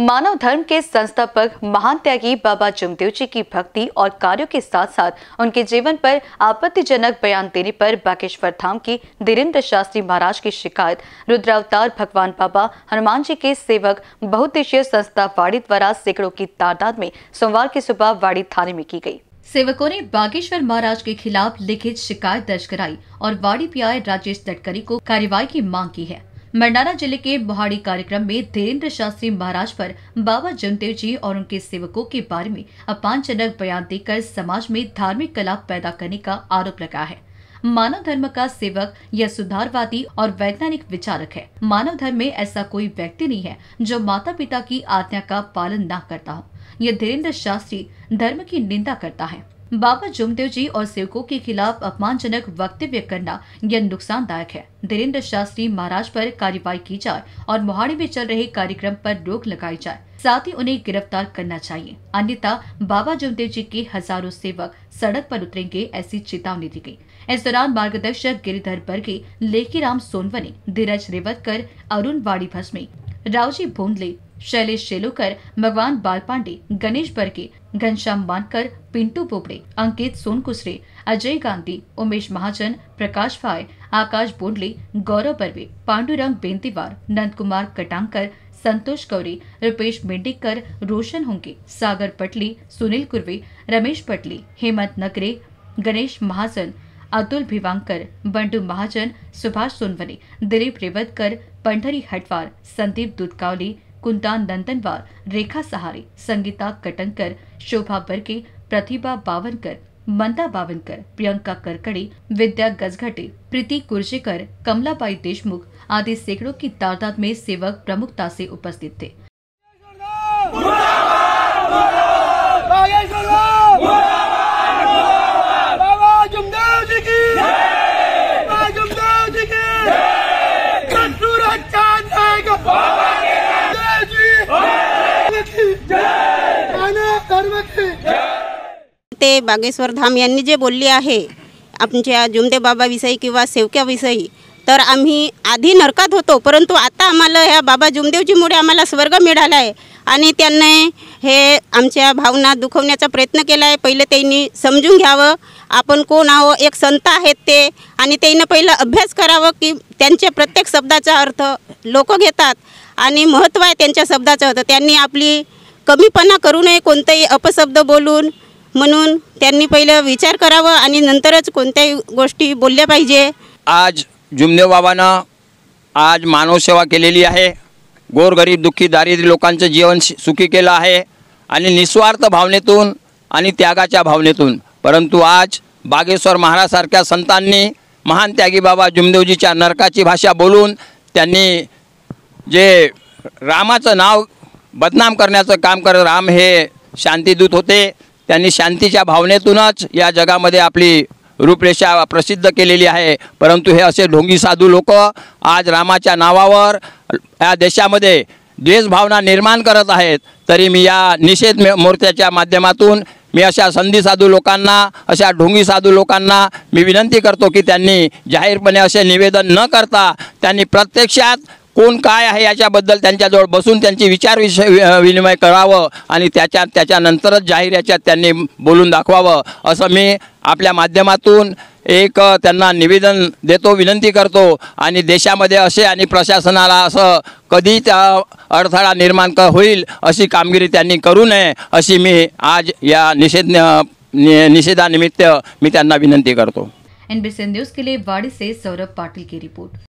मानव धर्म के संस्थापक महान त्यागी बाबा जुमदेव जी की भक्ति और कार्यों के साथ साथ उनके जीवन पर आपत्तिजनक बयान देने पर बागेश्वर धाम की धीरेन्द्र शास्त्री महाराज की शिकायत रुद्रावतार भगवान बाबा हनुमान जी के सेवक बहुदेशीय संस्था वाड़ी द्वारा सैकड़ों की तादाद में सोमवार की सुबह वाड़ी थाने में की गयी सेवकों ने बागेश्वर महाराज के खिलाफ लिखित शिकायत दर्ज कराई और वाड़ी पी राजेश तटकरी को कार्यवाही की मांग की है भंडारा जिले के बहाड़ी कार्यक्रम में धीरेन्द्र शास्त्री महाराज पर बाबा जमदेव जी और उनके सेवकों के बारे में अपमानजनक बयान देकर समाज में धार्मिक कला पैदा करने का आरोप लगा है मानव धर्म का सेवक यह सुधारवादी और वैज्ञानिक विचारक है मानव धर्म में ऐसा कोई व्यक्ति नहीं है जो माता पिता की आज्ञा का पालन न करता हो यह धीरेन्द्र शास्त्री धर्म की निंदा करता है बाबा जुमदेव जी और सेवकों के खिलाफ अपमानजनक वक्तव्य करना यह नुकसानदायक है धीरेन्द्र शास्त्री महाराज पर कार्यवाही की जाए और मोहाड़ी में चल रहे कार्यक्रम पर रोक लगाई जाए साथ ही उन्हें गिरफ्तार करना चाहिए अन्यथा बाबा जुमदेव जी के हजारों सेवक सड़क पर उतरेंगे ऐसी चेतावनी दी गई इस दौरान मार्गदर्शक गिरिधर बर्गे लेखी राम सोनवनी धीरज रेवतकर अरुण वाड़ी भस्मी रावजी भोंदले शैलेश शेलुकर भगवान बाल पांडे गणेश बरके घनश्याम मानकर पिंटू बोबड़े अंकित सोनकुसरे अजय गांधी उमेश महाजन प्रकाश भाई आकाश बोंडले गौरव बर्वे पांडुरंग बेंतीवार नंदकुमार कटांकर संतोष कौरी रुपेश मेंडिकर रोशन होंगे सागर पटली सुनील कुर्वे रमेश पटली हेमंत नगरे गणेश महाजन अतुल भिवांकर बंडू महाजन सुभाष सोनवने दिलीप रेवतकर पंडरी हटवार संदीप दूधकावली कुंदान नंदनवार रेखा सहारे संगीता कटंकर शोभा बरके प्रतिभा बावनकर मंदा बावनकर प्रियंका करकड़े विद्या गजघटे प्रीति कुर्जेकर कमलाबाई देशमुख आदि सैकड़ों की तादाद में सेवक प्रमुखता से उपस्थित थे ते बागेश्वर धाम यांनी जे बोलली आहे आमच्या जुमदे बाबाविषयी किंवा सेवक्याविषयी तर आम्ही आधी नरकात होतो परंतु आता आम्हाला ह्या बाबा जुमदेवजीमुळे आम्हाला स्वर्ग मिळाला आहे आणि त्यांनी हे आमच्या भावना दुखवण्याचा प्रयत्न केला आहे पहिले त्यांनी समजून घ्यावं आपण कोण आहो एक संत आहेत ते आणि त्यानं पहिलं अभ्यास करावं की त्यांच्या प्रत्येक शब्दाचा अर्थ लोक घेतात आणि महत्त्व आहे त्यांच्या शब्दाचं अर्थ त्यांनी आपली कमीपणा करू नये कोणताही अपशब्द बोलून म्हणून त्यांनी पहिलं विचार करावा आणि नंतरच कोणत्याही गोष्टी बोलल्या पाहिजे आज जुमदेव बाबानं आज मानवसेवा केलेली आहे गोरगरीब दुःखी दारिद्र्य लोकांचं जीवन सुखी केलं आहे आणि निस्वार्थ भावनेतून आणि त्यागाच्या भावनेतून परंतु आज बागेश्वर महाराजसारख्या संतांनी महान त्यागी बाबा जुमदेवजीच्या नरकाची भाषा बोलून त्यांनी जे रामाचं नाव बदनाम करण्याचं काम करत राम हे शांतीदूत होते त्यांनी शांतीच्या भावनेतूनच या जगामध्ये आपली रूपरेषा प्रसिद्ध केलेली आहे परंतु हे असे ढोंगी साधू लोक आज रामाच्या नावावर या देशामध्ये द्वेषभावना निर्माण करत आहेत तरी मी या निषेध मोर्चाच्या माध्यमातून मी अशा संधी साधू लोकांना अशा ढोंगी साधू लोकांना मी विनंती करतो की त्यांनी जाहीरपणे असे निवेदन न करता त्यांनी प्रत्यक्षात कोण काय आहे याच्याबद्दल त्यांच्याजवळ बसून त्यांची विचार विषय विनिमय करावं आणि त्याच्या त्याच्यानंतरच जाहीर याच्यात त्यांनी बोलून दाखवावं असं मी आपल्या माध्यमातून एक त्यांना निवेदन देतो विनंती करतो आणि देशामध्ये असे आणि प्रशासनाला असं कधी त्या अडथळा निर्माण क होईल अशी कामगिरी त्यांनी करू नये अशी मी आज या निषेध निषेधानिमित्त मी त्यांना विनंती करतो सी न्यूज़ के लिए वाड़ी से सौरभ पाटिल की रिपोर्ट